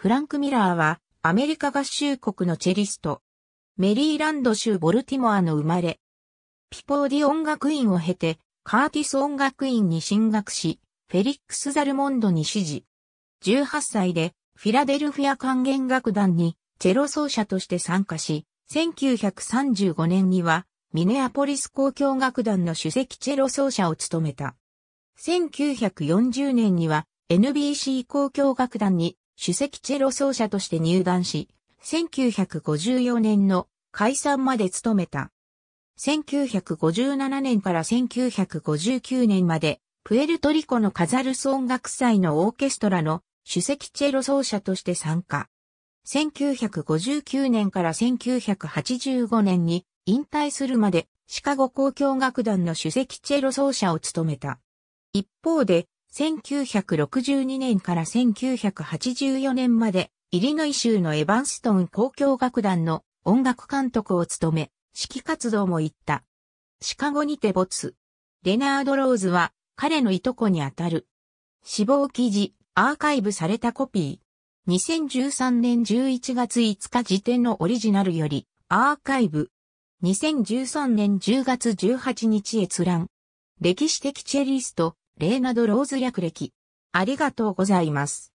フランク・ミラーは、アメリカ合衆国のチェリスト。メリーランド州ボルティモアの生まれ。ピポーディ音楽院を経て、カーティス音楽院に進学し、フェリックス・ザルモンドに指示。18歳で、フィラデルフィア管弦楽団に、チェロ奏者として参加し、1935年には、ミネアポリス公共楽団の首席チェロ奏者を務めた。1940年には、NBC 公共楽団に首席チェロ奏者として入団し、1954年の解散まで務めた。1957年から1959年まで、プエルトリコのカザルス音楽祭のオーケストラの首席チェロ奏者として参加。1959年から1985年に引退するまでシカゴ交響楽団の首席チェロ奏者を務めた。一方で、1962年から1984年まで、イリノイ州のエヴァンストン交響楽団の音楽監督を務め、指揮活動も行った。シカゴにて没。レナード・ローズは彼のいとこにあたる。死亡記事、アーカイブされたコピー。2013年11月5日時点のオリジナルより、アーカイブ。2013年10月18日閲覧。歴史的チェリスト、レーナド・ローズ略歴。ありがとうございます。